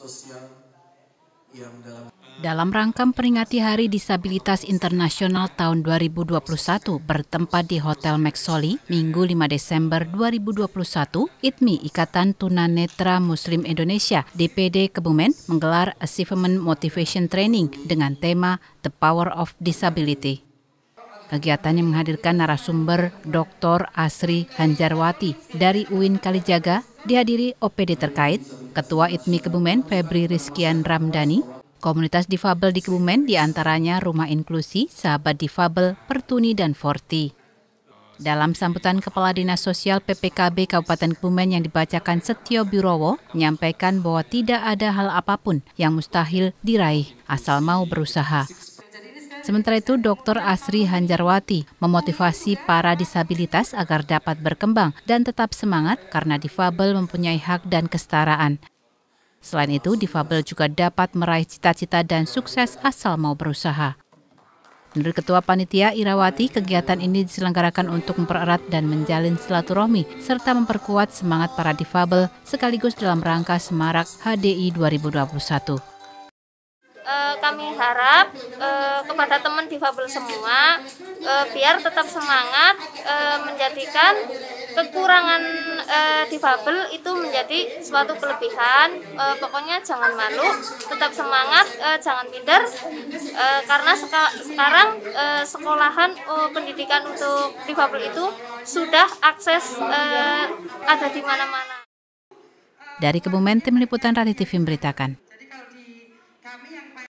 sosial yang dalam dalam rangka peringati Hari Disabilitas Internasional tahun 2021 bertempat di Hotel Maxoli, Minggu 5 Desember 2021, ITMI Ikatan Tunanetra Muslim Indonesia DPD Kebumen menggelar Achievement Motivation Training dengan tema The Power of Disability. Kegiatan yang menghadirkan narasumber Dr. Asri Hanjarwati dari UIN Kalijaga, dihadiri OPD terkait, Ketua ITMI Kebumen Febri Rizkian Ramdhani, komunitas difabel di Kebumen diantaranya Rumah Inklusi, Sahabat Difabel, Pertuni, dan Forti. Dalam sambutan Kepala Dinas Sosial PPKB Kabupaten Kebumen yang dibacakan Setio Birowo, menyampaikan bahwa tidak ada hal apapun yang mustahil diraih asal mau berusaha. Sementara itu, Dr. Asri Hanjarwati memotivasi para disabilitas agar dapat berkembang dan tetap semangat karena difabel mempunyai hak dan kesetaraan. Selain itu, difabel juga dapat meraih cita-cita dan sukses asal mau berusaha. Menurut Ketua Panitia Irawati, kegiatan ini diselenggarakan untuk mempererat dan menjalin silaturahmi serta memperkuat semangat para difabel sekaligus dalam rangka Semarak HDI 2021 uh, kami harap uh, kepada teman difabel semua uh, biar tetap semangat uh, menjadikan kekurangan uh, difabel itu menjadi suatu kelebihan uh, pokoknya jangan malu tetap semangat uh, jangan minder uh, karena seka sekarang uh, sekolahan uh, pendidikan untuk difabel itu sudah akses uh, ada di mana-mana dari Kebumen Tim Liputan Radio TV memberitakan